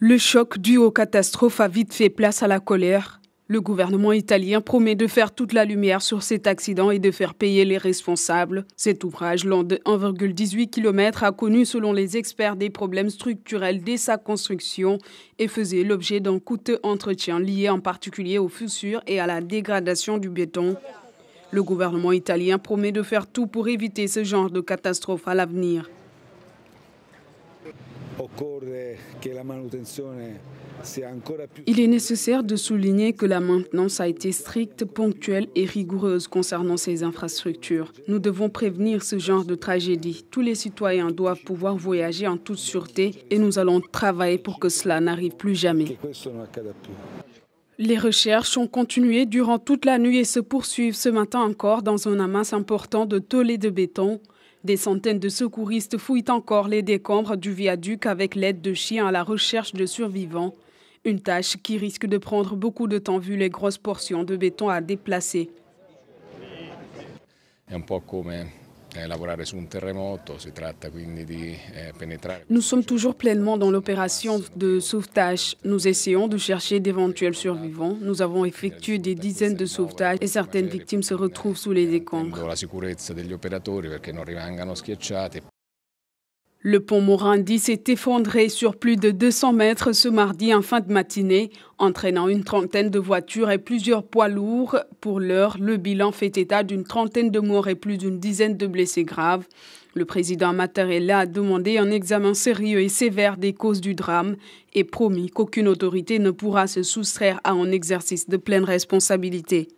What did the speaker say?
Le choc dû aux catastrophes a vite fait place à la colère. Le gouvernement italien promet de faire toute la lumière sur cet accident et de faire payer les responsables. Cet ouvrage long de 1,18 km a connu, selon les experts, des problèmes structurels dès sa construction et faisait l'objet d'un coûteux entretien lié en particulier aux fissures et à la dégradation du béton. Le gouvernement italien promet de faire tout pour éviter ce genre de catastrophe à l'avenir. Il est nécessaire de souligner que la maintenance a été stricte, ponctuelle et rigoureuse concernant ces infrastructures. Nous devons prévenir ce genre de tragédie. Tous les citoyens doivent pouvoir voyager en toute sûreté et nous allons travailler pour que cela n'arrive plus jamais. Les recherches ont continué durant toute la nuit et se poursuivent ce matin encore dans un amas important de tôles de béton. Des centaines de secouristes fouillent encore les décombres du viaduc avec l'aide de chiens à la recherche de survivants. Une tâche qui risque de prendre beaucoup de temps vu les grosses portions de béton à déplacer. Eh, eh, Nous sommes toujours pleinement dans l'opération de sauvetage. Nous essayons de chercher d'éventuels survivants. Nous avons effectué des dizaines de sauvetages et certaines victimes se retrouvent sous les décombres. Le pont Morandi s'est effondré sur plus de 200 mètres ce mardi en fin de matinée, entraînant une trentaine de voitures et plusieurs poids lourds. Pour l'heure, le bilan fait état d'une trentaine de morts et plus d'une dizaine de blessés graves. Le président Mattarella a demandé un examen sérieux et sévère des causes du drame et promis qu'aucune autorité ne pourra se soustraire à un exercice de pleine responsabilité.